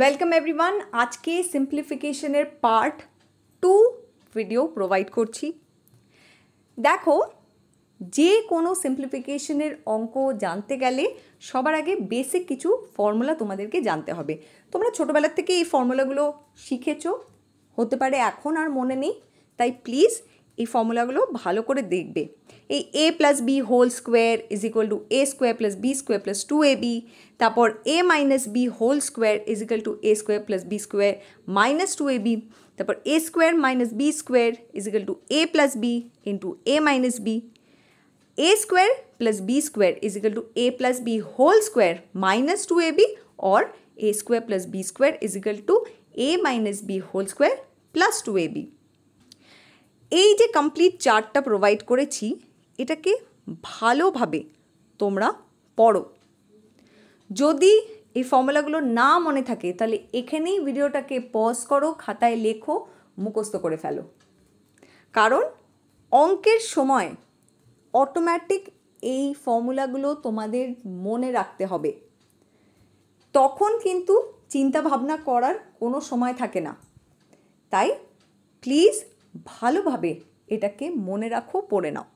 Welcome everyone আজকে সিম্পলিফিকেশনের part two video provide করছি দেখো যে কোনো সিম্পলিফিকেশনের অঙ্ক জানতে গেলে সবার আগে বেসিক কিছু ফর্মুলা তোমাদেরকে জানতে হবে তোমরা ছোটোবেলার থেকে এই ফর্মুলাগুলো শিখেছো হতে পারে এখন আর মনে নেই তাই প্লিজ এই ফর্মুলাগুলো ভালো করে দেখবে এই a+b whole square is equal to a square + b square + 2ab তারপর a-b whole square is equal to a square + b square - 2ab তারপর a square - b square is equal to a+b * a-b a square + b square is equal to a+b whole square - 2ab or a square + b square is equal to a-b whole square + 2ab এই যে complete চার্টটা provide করেছি এটাকে ভালোভাবে তোমরা পড়ো যদি এই ফর্মুলাগুলো না মনে থাকে তাহলে এখানেই ভিডিওটাকে পজ করো খাতায় লেখো মুখস্থ করে ফেলো কারণ অঙ্কের সময় অটোম্যাটিক এই ফর্মুলাগুলো তোমাদের মনে রাখতে হবে তখন কিন্তু চিন্তা ভাবনা করার কোনো সময় থাকে না তাই প্লিজ ভালোভাবে এটাকে মনে রাখো পড়ে নাও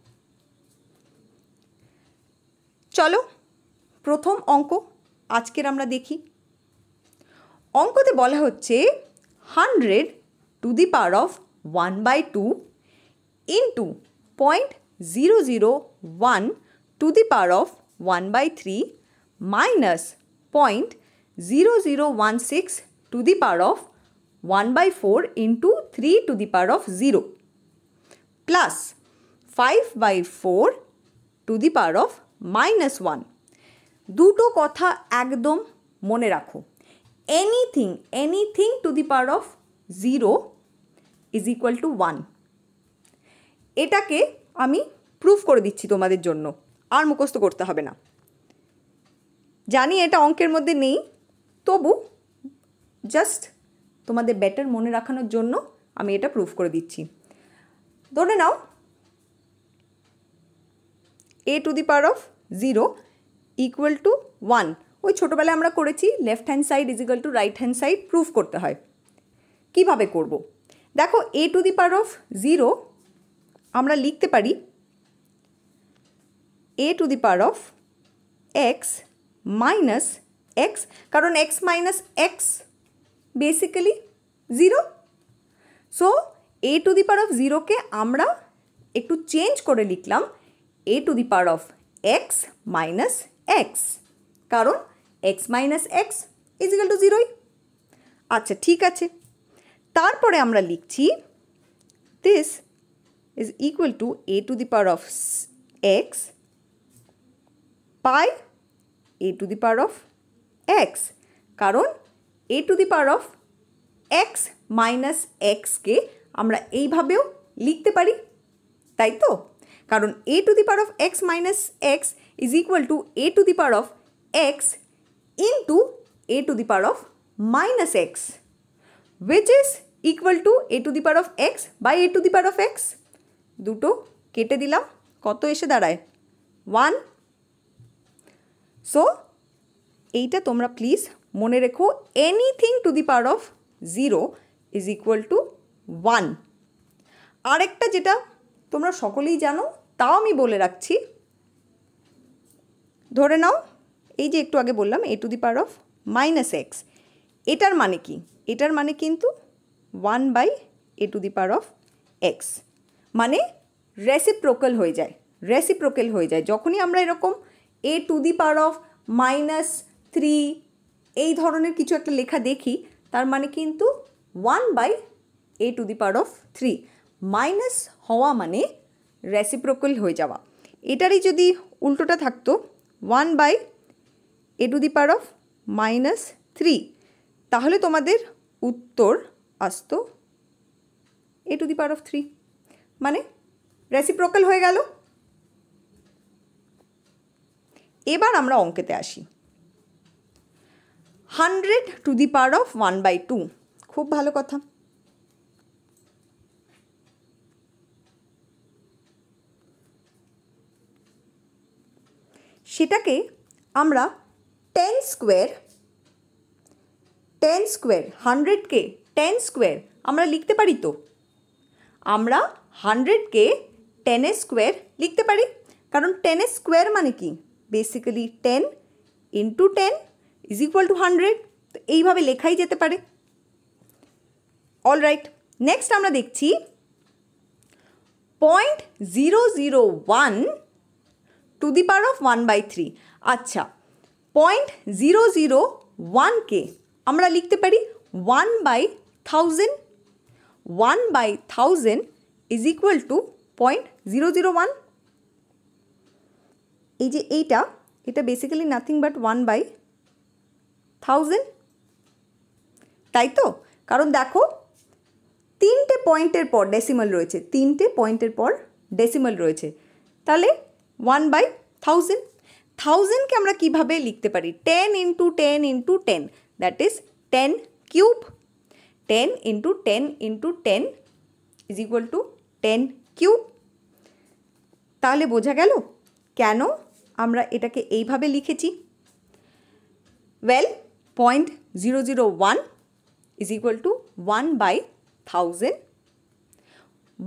চলো প্রথম অঙ্ক আজকের আমরা দেখি অঙ্কতে বলা হচ্ছে hundred to the power of one by two into point zero zero one to the power of one by three minus point zero zero one six to the power of 1 by 4 into 3 to the power of 0 plus 5 by 4 to the power of minus 1 দুটো কথা একদম মনে রাখো anything anything to the power of zero is equal to one এটাকে আমি proof করে দিচ্ছি তোমাদের জন্য আর মুখস্থ করতে হবে না জানি এটা অঙ্কের মধ্যে নেই তবু জাস্ট তোমাদের বেটার মনে রাখানোর জন্য আমি এটা প্রুফ করে দিচ্ছি ধরে নাও a to the power of zero equal to one ওই ছোটোবেলায় আমরা করেছি left hand side is equal to right hand side proof করতে হয় কিভাবে করব। দেখো a to the power of zero আমরা লিখতে পারি a to the power of x minus x কারণ x minus x basically zero so a to the power of জিরোকে আমরা একটু চেঞ্জ করে লিখলাম a to the power of x minus x কারণ x minus x equal to জিরোই আচ্ছা ঠিক আছে তারপরে আমরা লিখছি this is equal to a to the power of x by a to the power of x কারণ a to the power of x minus এক্সকে আমরা এইভাবেও লিখতে পারি তাই তো কারণ a to the power of x minus x is equal to a to the power of x into A to the power of minus x which is equal to a to the power of x by a to the power of x দুটো কেটে দিলাম কত এসে দাঁড়ায় one so এইটা তোমরা please মনে রেখো anything to the power of zero is equal to one আরেকটা যেটা তোমরা সকলেই জানো তাও আমি বলে রাখছি ধরে নাও এই যে একটু আগে বললাম a to the power of minus x এটার মানে কি এটার মানে কিন্তু one by a to the power of x মানে রেসিপ্রোকাল হয়ে যায় রেসিপ্রোকাল হয়ে যায় যখনই আমরা এরকম a to the power of minus three এই ধরনের কিছু একটা লেখা দেখি তার মানে কিন্তু one by a to the power of three minus হওয়া মানে রেসিপ্রোকল হয়ে যাওয়া এটারই যদি উল্টোটা থাকতো one by a to the power of minus three তাহলে তোমাদের উত্তর আসতো a to the power of three মানে রেসিপ্রোকাল হয়ে গেল এবার আমরা অঙ্কেতে আসি 100 टू दी पावर ऑफ 1/2 খুব ভালো কথা সেটাকে আমরা 10 स्क्वायर 10 स्क्वायर 100 কে 10 स्क्वायर আমরা লিখতে পারি তো আমরা 100 কে 10 स्क्वायर লিখতে পারি কারণ 10 स्क्वायर মানে কি basically 10 * 10 is equal to hundred তো এইভাবে লেখাই যেতে পারে অল রাইট নেক্সট আমরা দেখছি point zero zero one to the power of one by three আচ্ছা পয়েন্ট জিরো জিরো ওয়ানকে আমরা লিখতে পারি one by thousand one by thousand is equal to point zero zero one এই যে এইটা এটা basically nothing but one by thousand তাই তো কারণ দেখো তিনটে পয়েন্টের পর ডেসিমাল রয়েছে তিনটে পয়েন্টের পর ডেসিমাল রয়েছে তাহলে ওয়ান বাই থাউজেন্ড থাউজেন্ডকে আমরা কিভাবে লিখতে পারি ten into ten into ten that is ten cube ten into ten into ten is equal to ten cube তাহলে বোঝা গেল কেন আমরা এটাকে এইভাবে লিখেছি well 0.001 is equal to 1 by 1000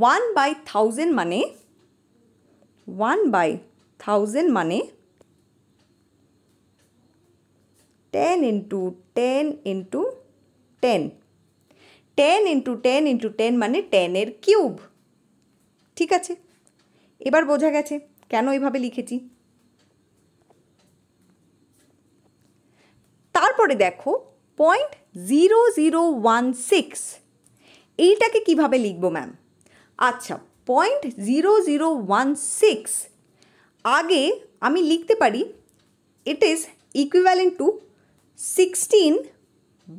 1 by 1000 মানে 1 by 1000 মানে 10 into 10 into 10 10 into 10 into 10 মানে 10 এর কিউব ঠিক আছে এবার বোঝা গেছে কেন এভাবে লিখেছি কারপড়ে দেখো .0016 এটাকে কিভাবে লিখবো ম্যাম আচ্ছা .0016 আগে আমি লিখতে পারি it is equivalent to 16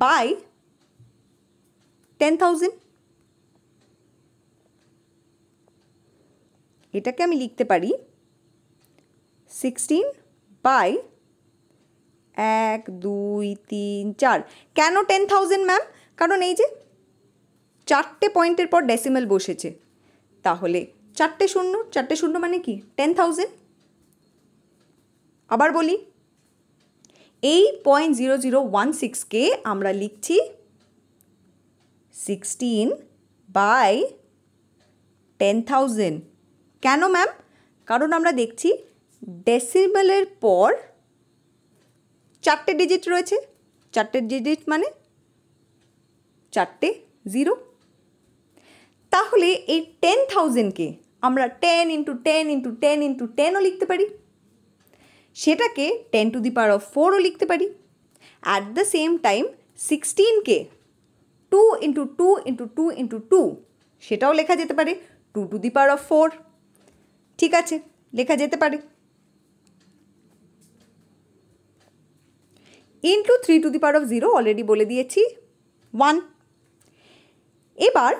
by 10000 এটাকে আমি লিখতে পারি 16 বাই এক দুই তিন চার কেন টেন থাউজেন্ড ম্যাম কারণ এই যে চারটে পয়েন্টের পর ডেসিমেল বসেছে তাহলে চারটে শূন্য চারটে শূন্য মানে কি টেন থাউজেন্ড আবার বলি এই পয়েন্ট জিরো জিরো ওয়ান সিক্সকে আমরা লিখছি সিক্সটিন বাই টেন থাউজেন্ড কেন ম্যাম কারণ আমরা দেখছি ডেসিমেলের পর চারটে ডিজিট রয়েছে চারটে ডিজিট মানে চারটে জিরো তাহলে এই টেন থাউজেন্ডকে আমরা ten into ten into ten into টেনও লিখতে পারি সেটাকে ten to the power of ফোরও লিখতে পারি অ্যাট দ্য সেম টাইম সিক্সটিনকে two into two into two into two সেটাও লেখা যেতে পারে two to the power of four ঠিক আছে লেখা যেতে পারে into three to the power of zero already বলে দিয়েছি ওয়ান এবার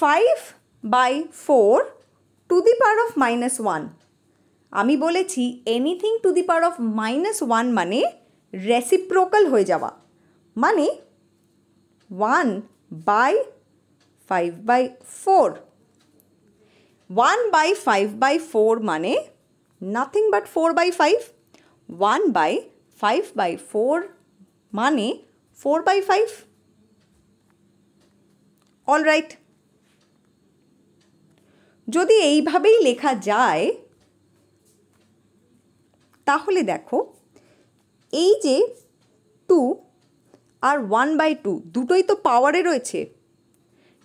five by four to the power of minus one আমি বলেছি anything to the power of minus one মানে রেসিপ্রোকাল হয়ে যাওয়া মানে one by five by four one by five by four মানে nothing but four by five one by five by four মানে four by five all right যদি এইভাবেই লেখা যায় তাহলে দেখো এই যে টু আর ওয়ান বাই টু দুটোই তো পাওয়ারে রয়েছে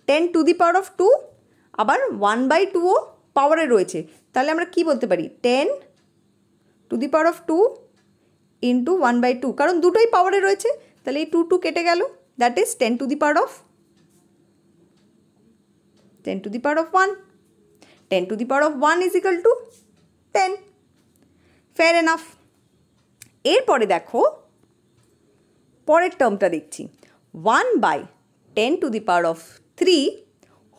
ten to the power of two আবার ওয়ান বাই টুও পাওয়ারে রয়েছে তাহলে আমরা কি বলতে পারি ten to the power of two into one by two কারণ দুটোই পাওয়ারে রয়েছে তাহলে এই টু টু কেটে গেল that is ten to the power of ten to the power of one ten to the power of one is equal to ten fair enough এরপরে দেখো পরের টার্মটা দেখছি one by ten to the power of three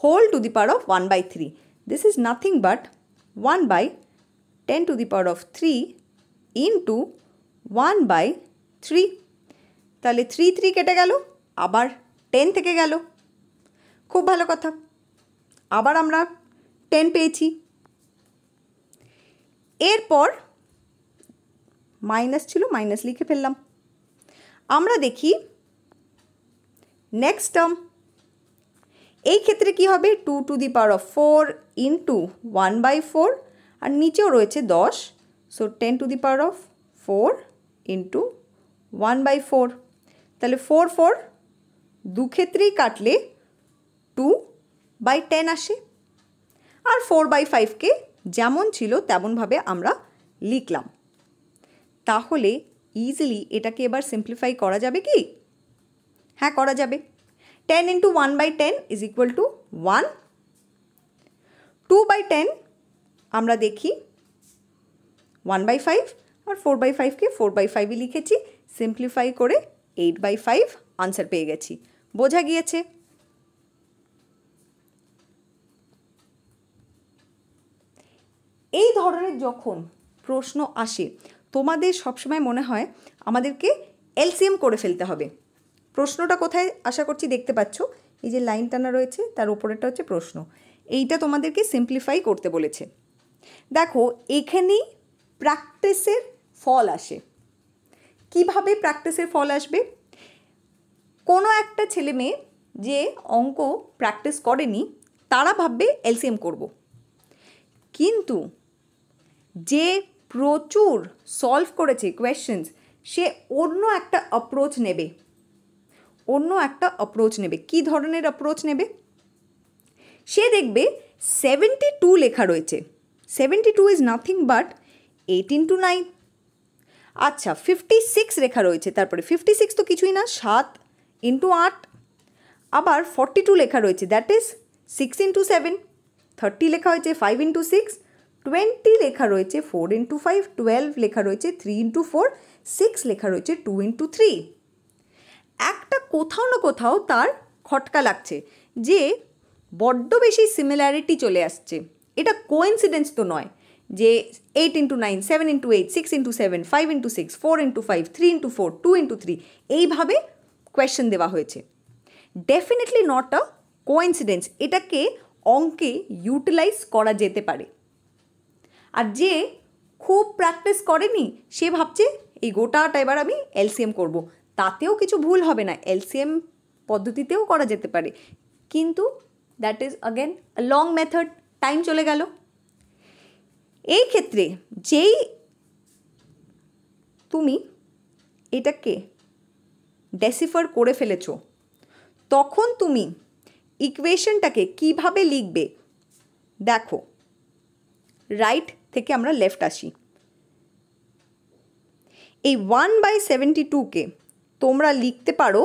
whole to the power of one by three this is nothing but one by ten to the power of three into one by three তাহলে three three কেটে গেল আবার ten থেকে গেল খুব ভালো কথা আবার আমরা টেন পেয়েছি এরপর মাইনাস ছিল মাইনাস লিখে ফেললাম আমরা দেখি নেক্সট টার্ম এই ক্ষেত্রে কি হবে two to the power of four into one by four আর নিচেও রয়েছে দশ so ten to the power of four into one by four তাহলে ফোর ফোর দু ক্ষেত্রেই কাটলে টু বাই টেন আসে আর ফোর বাই ফাইভকে যেমন ছিল তেমনভাবে আমরা লিখলাম তাহলে ইজিলি এটাকে এবার সিম্পলিফাই করা যাবে কি হ্যাঁ করা যাবে ten into one by ten is equal to one two by ten আমরা দেখি ওয়ান বাই ফাইভ আর ফোর বাই ফাইভকে ফোর বাই ফাইভই লিখেছি সিম্পলিফাই করে এইট বাই ফাইভ আনসার পেয়ে গেছি বোঝা গিয়েছে এই ধরনের যখন প্রশ্ন আসে তোমাদের সবসময় মনে হয় আমাদেরকে এলসিএম করে ফেলতে হবে প্রশ্নটা কোথায় আশা করছি দেখতে পাচ্ছ এই যে লাইন টানা রয়েছে তার উপরেটা হচ্ছে প্রশ্ন এইটা তোমাদেরকে সিম্পলিফাই করতে বলেছে দেখো এখানেই প্র্যাকটিসের ফল আসে কিভাবে প্র্যাকটিসের ফল আসবে কোনো একটা ছেলে মেয়ে যে অঙ্ক প্র্যাকটিস করেনি তারা ভাববে এলসিএম করব। কিন্তু যে প্রচুর সলভ করেছে কোয়েশ্চেন্স সে অন্য একটা অ্যাপ্রোচ নেবে অন্য একটা অ্যাপ্রোচ নেবে কি ধরনের অ্যাপ্রোচ নেবে সে দেখবে সেভেন্টি টু লেখা রয়েছে seventy two is nothing but eighteen to nine আচ্ছা ফিফটি সিক্স রেখা রয়েছে তারপরে ফিফটি সিক্স তো কিছুই না সাত ইন্টু আট আবার ফর্টি টু লেখা রয়েছে that is six into seven thirty লেখা হয়েছে ফাইভ ইন্টু সিক্স টোয়েন্টি লেখা রয়েছে ফোর ইন্টু ফাইভ টুয়েলভ লেখা রয়েছে থ্রি ইন্টু ফোর সিক্স লেখা রয়েছে টু ইন্টু থ্রি একটা কোথাও না কোথাও তার খটকা লাগছে যে বড্ড বেশি সিমিলারিটি চলে আসছে এটা কোইন্সিডেন্স তো নয় যে eight into nine seven into eight six into seven five into six four into five three into four two into three এইভাবে কোয়েশ্চেন দেওয়া হয়েছে ডেফিনেটলি নট আ কোয়েন্সিডেন্স এটাকে অঙ্কে ইউটিলাইজ করা যেতে পারে আর যে খুব প্র্যাকটিস করেনি সে ভাবছে এই গোটাটা এবার আমি এলসিএম করব। তাতেও কিছু ভুল হবে না এলসিএম পদ্ধতিতেও করা যেতে পারে কিন্তু that is again long method time চলে গেল এই ক্ষেত্রে যেই তুমি এটাকে ডেসিফার করে ফেলেছ তখন তুমি ইকুয়েশনটাকে কিভাবে লিখবে দেখো রাইট থেকে আমরা লেফট আসি এই ওয়ান বাই সেভেন্টি টুকে তোমরা লিখতে পারো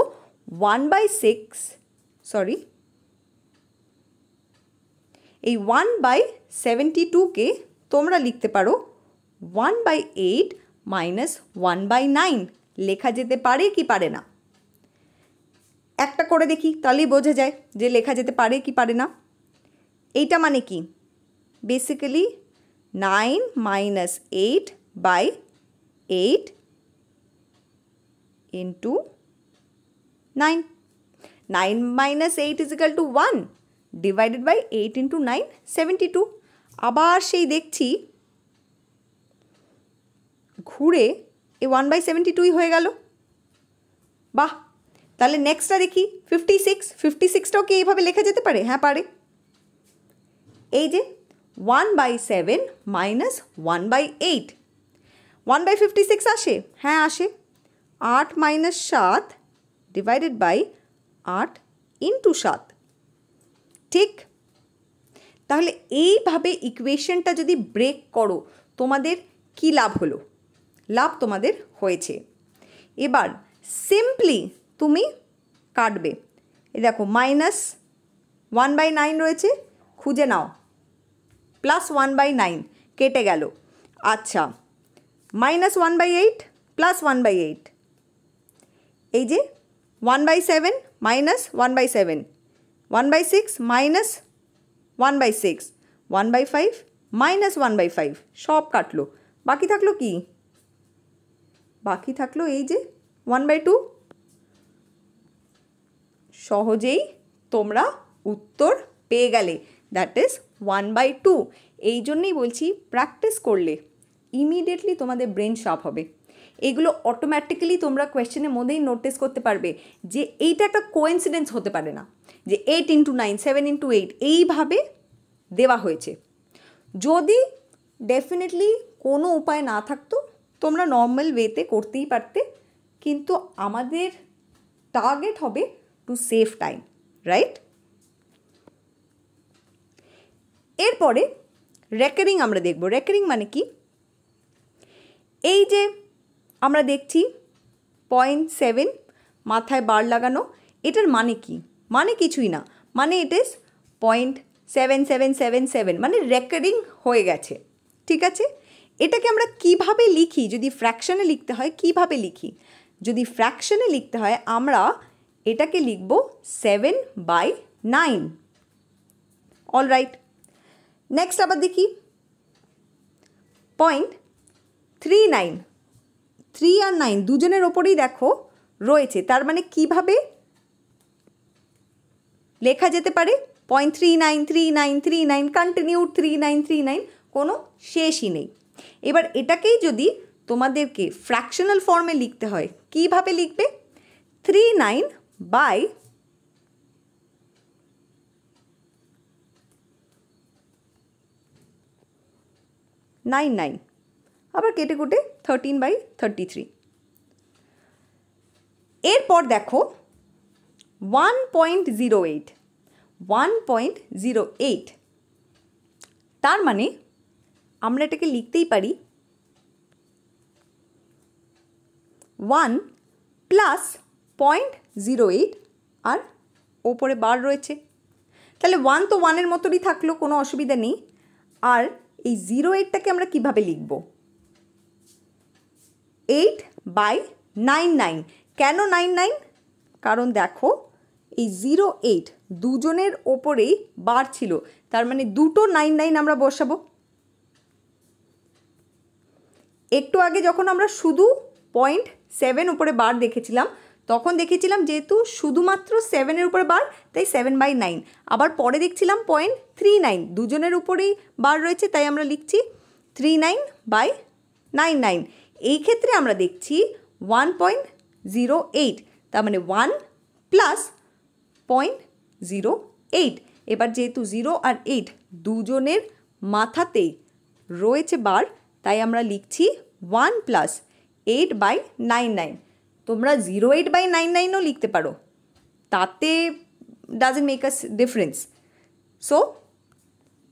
ওয়ান বাই সিক্স সরি এই ওয়ান বাই সেভেন্টি টুকে তোমরা লিখতে পারো 1/8 - 1/9 লেখা যেতে পারে কি পারে না একটা করে দেখি কালি বোঝে যায় যে লেখা যেতে পারে কি পারে না এটা মানে কি বেসিক্যালি 9 - 8 / 8 * 9 9 - 8 = 1 / 8 * 9 72 আবার সেই দেখছি ঘুরে এ ওয়ান বাই সেভেন্টি টুই হয়ে গেল বাহ তাহলে নেক্সটটা দেখি ফিফটি সিক্স ফিফটি সিক্সটাও কি এইভাবে লেখা যেতে পারে হ্যাঁ পারে এই যে one by seven minus one by eight one by fifty six আসে হ্যাঁ আসে আট মাইনাস সাত ডিভাইডেড বাই আট ইন্টু সাত ঠিক তাহলে এইভাবে ইকুয়েশনটা যদি ব্রেক করো তোমাদের কি লাভ হলো লাভ তোমাদের হয়েছে এবার সিম্পলি তুমি কাটবে এ দেখো মাইনাস ওয়ান বাই নাইন রয়েছে খুঁজে নাও প্লাস ওয়ান বাই নাইন কেটে গেল আচ্ছা minus one by eight plus one by eight এই যে one by seven minus one by seven one by six minus one by six one by five minus one by five সব কাটলো বাকি থাকলো কি বাকি থাকলো এই যে ওয়ান বাই টু সহজেই তোমরা উত্তর পেয়ে গেলে that is one by two এই জন্যেই বলছি প্র্যাকটিস করলে ইমিডিয়েটলি তোমাদের ব্রেন শার্প হবে এগুলো অটোম্যাটিক্যালি তোমরা কোয়েশ্চেনের মধ্যেই নোটিস করতে পারবে যে এইটা একটা কোয়েন্সিডেন্স হতে পারে না যে eight into nine seven into eight এইভাবে দেওয়া হয়েছে যদি ডেফিনেটলি কোনো উপায় না থাকতো তোমরা নর্মাল ওয়েতে করতেই পারতে কিন্তু আমাদের টার্গেট হবে টু সেভ টাইম রাইট এরপরে রেকারিং আমরা দেখব রেকারিং মানে কি এই যে আমরা দেখছি পয়েন্ট সেভেন মাথায় বার লাগানো এটার মানে কী মানে কিছুই না মানে it is point seven seven seven seven মানে রেকারিং হয়ে গেছে ঠিক আছে এটাকে আমরা কিভাবে লিখি যদি ফ্র্যাকশনে লিখতে হয় কিভাবে লিখি যদি ফ্র্যাকশনে লিখতে হয় আমরা এটাকে লিখব seven by nine all right next আবার দেখি পয়েন্ট থ্রি নাইন থ্রি আর নাইন দুজনের ওপরেই দেখো রয়েছে তার মানে কিভাবে লেখা যেতে পারে point three nine three nine three nine continue three nine three nine কোনো শেষই নেই এবার এটাকেই যদি তোমাদেরকে ফ্র্যাকশনাল ফর্মে লিখতে হয় কিভাবে লিখবে three nine by nine nine আবার কেটে কুটে থার্টিন বাই থার্টি থ্রি এরপর দেখো one point zero eight one point zero eight তার মানে আমরা এটাকে লিখতেই পারি one plus point zero eight আর ওপরে বার রয়েছে তাহলে ওয়ান তো ওয়ানের মতনই থাকলো কোনো অসুবিধা নেই আর এই জিরো এইটটাকে আমরা কিভাবে লিখব এইট বাই নাইন নাইন কেন নাইন নাইন কারণ দেখো এই জিরো এইট দুজনের ওপরেই বার ছিল তার মানে দুটো নাইন নাইন আমরা বসাবো একটু আগে যখন আমরা শুধু পয়েন্ট সেভেন উপরে বার দেখেছিলাম তখন দেখেছিলাম যেহেতু শুধুমাত্র সেভেনের উপরে বার তাই সেভেন বাই নাইন আবার পরে দেখছিলাম পয়েন্ট থ্রি নাইন দুজনের উপরেই বার রয়েছে তাই আমরা লিখছি three nine by nine nine এই ক্ষেত্রে আমরা দেখছি ওয়ান পয়েন্ট জিরো এইট তার মানে one plus point zero eight এবার যেহেতু জিরো আর এইট দুজনের মাথাতেই রয়েছে বার তাই আমরা লিখছি one plus eight by nine nine তোমরা জিরো এইট বাই নাইন নাইনও লিখতে পারো তাতে doesn't make us difference so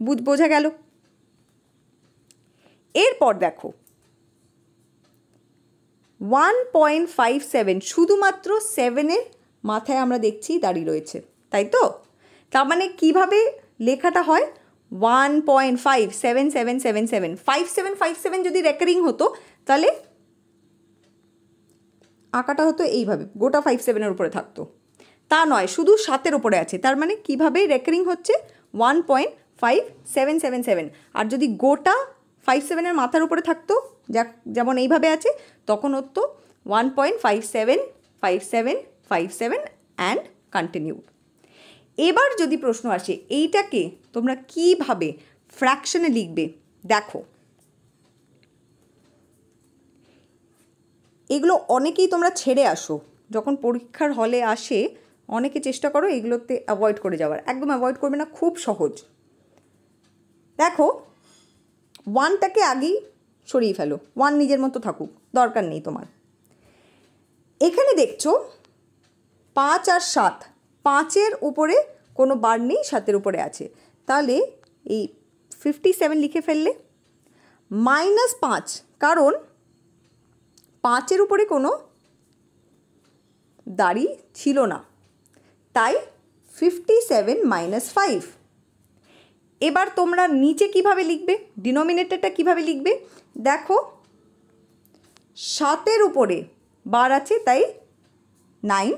বুধ বোঝা গেল এরপর দেখো ওয়ান পয়েন্ট ফাইভ সেভেন শুধুমাত্র সেভেনের মাথায় আমরা দেখছি দাঁড়িয়ে রয়েছে তাই তো তার মানে কীভাবে লেখাটা হয় one point five seven seven seven seven five seven five seven যদি রেকারিং হতো তাহলে আঁকাটা হতো এইভাবে গোটা ফাইভ সেভেনের উপরে থাকতো তা নয় শুধু সাতের উপরে আছে তার মানে কীভাবে রেকারিং হচ্ছে one point five seven seven seven আর যদি গোটা ফাইভ সেভেনের মাথার উপরে থাকতো যা যেমন এইভাবে আছে তখন হতো one point five seven five seven five seven and continue এবার যদি প্রশ্ন আসে এইটাকে তোমরা কিভাবে ফ্র্যাকশনে লিখবে দেখো এগুলো অনেকেই তোমরা ছেড়ে আসো যখন পরীক্ষার হলে আসে অনেকে চেষ্টা করো এগুলোতে অ্যাভয়েড করে যাওয়ার একদম অ্যাভয়েড করবে না খুব সহজ দেখো ওয়ানটাকে আগেই সরিয়ে ফেলো ওয়ান নিজের মতো থাকুক দরকার নেই তোমার এখানে দেখছো পাঁচ আর সাত পাঁচের উপরে কোনো বার নেই সাতের উপরে আছে তাহলে এই ফিফটি সেভেন লিখে ফেললে মাইনাস পাঁচ কারণ পাঁচের উপরে কোনো দাড়ি ছিল না তাই ফিফটি সেভেন মাইনাস ফাইভ এবার তোমরা নিচে কিভাবে লিখবে ডিনোমিনেটারটা কিভাবে লিখবে দেখো সাতের উপরে বার আছে তাই নাইন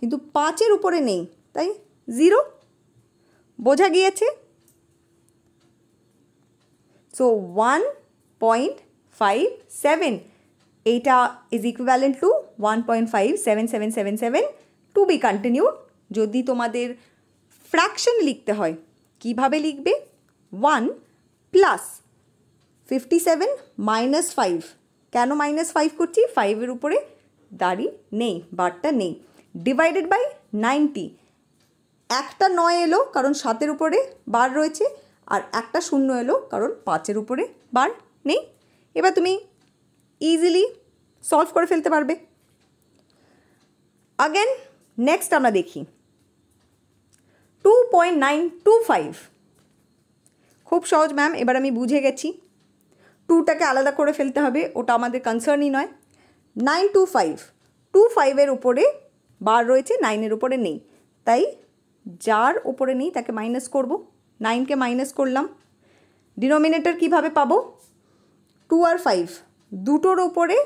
কিন্তু পাঁচের উপরে নেই তাই জিরো বোঝা গিয়েছে so one point five seven এইটা is equivalent to one point five seven seven seven seven to be continued যদি তোমাদের ফ্র্যাকশন লিখতে হয় কিভাবে লিখবে one plus fifty seven minus five কেন মাইনাস ফাইভ করছি ফাইভের উপরে দাড়ি নেই বারটা নেই ডিভাইডেড বাই নাইনটি একটা নয় এলো কারণ সাতের উপরে বার রয়েছে আর একটা শূন্য এলো কারণ পাঁচের উপরে বার নেই এবার তুমি ইজিলি সলভ করে ফেলতে পারবে আগেন নেক্সট আমরা দেখি two point nine two five খুব সহজ ম্যাম এবার আমি বুঝে গেছি টুটাকে আলাদা করে ফেলতে হবে ওটা আমাদের কনসার্নই নয় নাইন টু ফাইভ টু ফাইভের উপরে বার রয়েছে নাইনের উপরে নেই তাই যার উপরে নেই তাকে মাইনাস করব নাইনকে মাইনাস করলাম ডিনোমিনেটার কিভাবে পাবো টু আর ফাইভ দুটোর ওপরে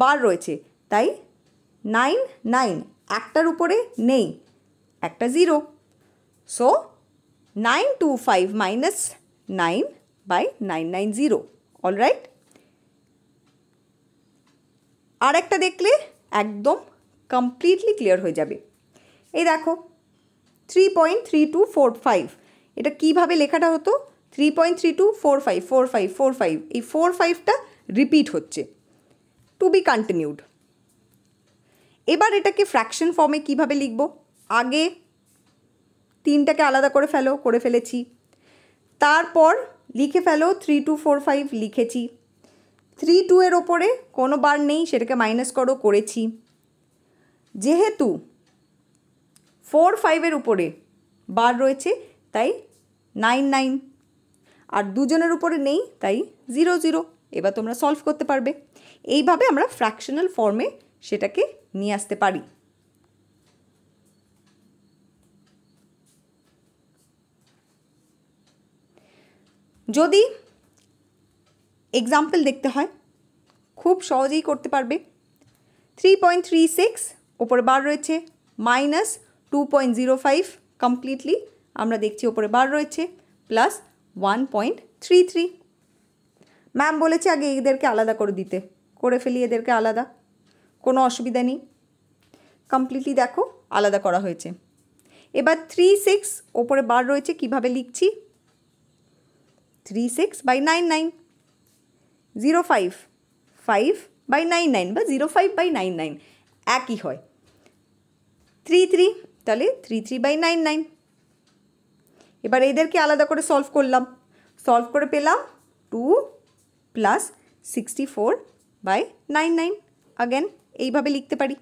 বার রয়েছে তাই নাইন নাইন একটার উপরে নেই একটা zero so nine two five minus nine by nine nine zero alright আর একটা দেখলে একদম কমপ্লিটলি ক্লিয়ার হয়ে যাবে এই দেখো three point three two four five এটা কীভাবে লেখাটা হতো three point three two four five four five four five এই ফোর ফাইভটা রিপিট হচ্ছে টু বি কন্টিনিউড এবার এটাকে ফ্র্যাকশন ফর্মে কিভাবে লিখব আগে তিনটাকে আলাদা করে ফেলো করে ফেলেছি তারপর লিখে ফেলো থ্রি টু ফোর ফাইভ লিখেছি থ্রি টু এর ওপরে কোনো বার নেই সেটাকে মাইনাস করো করেছি যেহেতু ফোর ফাইভের উপরে বার রয়েছে তাই নাইন নাইন আর দুজনের উপরে নেই তাই জিরো জিরো এবার তোমরা সলভ করতে পারবে এইভাবে আমরা ফ্র্যাকশনাল ফর্মে সেটাকে নিয়ে আসতে পারি যদি এক্সাম্পল দেখতে হয় খুব সহজেই করতে পারবে থ্রি পয়েন্ট থ্রি সিক্স ওপরে বার রয়েছে minus two point zero five completely আমরা দেখছি ওপরে বার রয়েছে plus one point three three ma'am বলেছে আগে এদেরকে আলাদা করে দিতে করে ফেলি এদেরকে আলাদা কোনো অসুবিধা নেই কমপ্লিটলি দেখো আলাদা করা হয়েছে এবার থ্রি সিক্স ওপরে বার রয়েছে কিভাবে লিখছি three six by nine nine zero five five by nine nine বা zero five by nine nine একই হয় থ্রি থ্রি তাহলে three three by nine nine এবার এদেরকে আলাদা করে সলভ করলাম সলভ করে পেলাম two plus sixty four by nine nine again এইভাবে লিখতে পারি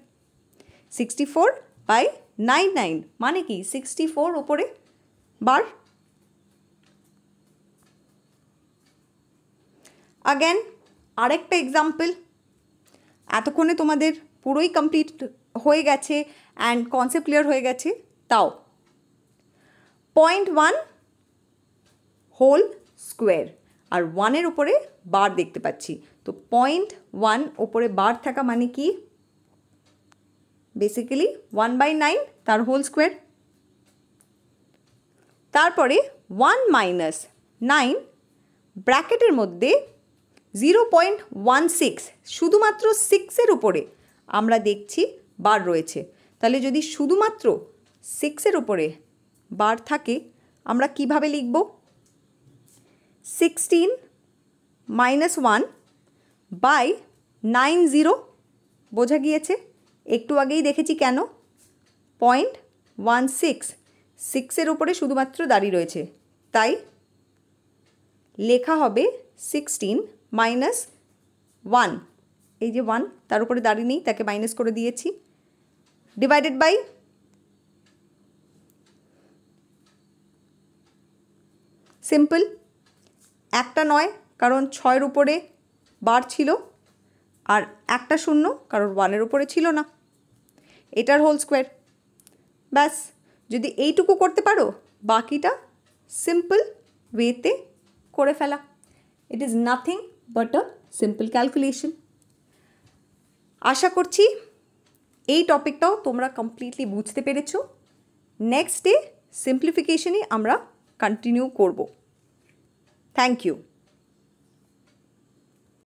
sixty four by nine nine মানে কি সিক্সটি ফোর ওপরে বার আগেন আরেকটা এক্সাম্পল এতক্ষণে তোমাদের পুরোই কমপ্লিট হয়ে গেছে অ্যান্ড কনসেপ্ট ক্লিয়ার হয়ে গেছে তাও পয়েন্ট ওয়ান হোল স্কোয়ার আর ওয়ানের উপরে বার দেখতে পাচ্ছি তো পয়েন্ট ওয়ান ওপরে বার থাকা মানে কি বেসিক্যালি ওয়ান বাই নাইন তার হোল স্কোয়ার তারপরে ওয়ান মাইনাস নাইন ব্র্যাকেটের মধ্যে জিরো পয়েন্ট ওয়ান সিক্স শুধুমাত্র সিক্সের উপরে আমরা দেখছি বার রয়েছে তাহলে যদি শুধুমাত্র সিক্সের ওপরে বার থাকে আমরা কিভাবে লিখব sixteen minus one by nine zero বোঝা গিয়েছে একটু আগেই দেখেছি কেন পয়েন্ট ওয়ান সিক্স সিক্সের ওপরে শুধুমাত্র দাঁড়িয়ে রয়েছে তাই লেখা হবে সিক্সটিন মাইনাস ওয়ান এই যে ওয়ান তার উপরে দাঁড়িয়ে নেই তাকে মাইনাস করে দিয়েছি ডিভাইডেড বাই সিম্পল একটা নয় কারণ ছয়ের উপরে বার ছিল আর একটা শূন্য কারণ ওয়ানের উপরে ছিল না এটার হোল স্কোয়ার ব্যাস যদি এইটুকু করতে পারো বাকিটা সিম্পল ওয়েতে করে ফেলা it is nothing but a simple calculation আশা করছি এই টপিকটাও তোমরা কমপ্লিটলি বুঝতে পেরেছ নেক্সট ডে সিম্পলিফিকেশনে আমরা কন্টিনিউ করব থ্যাংক ইউ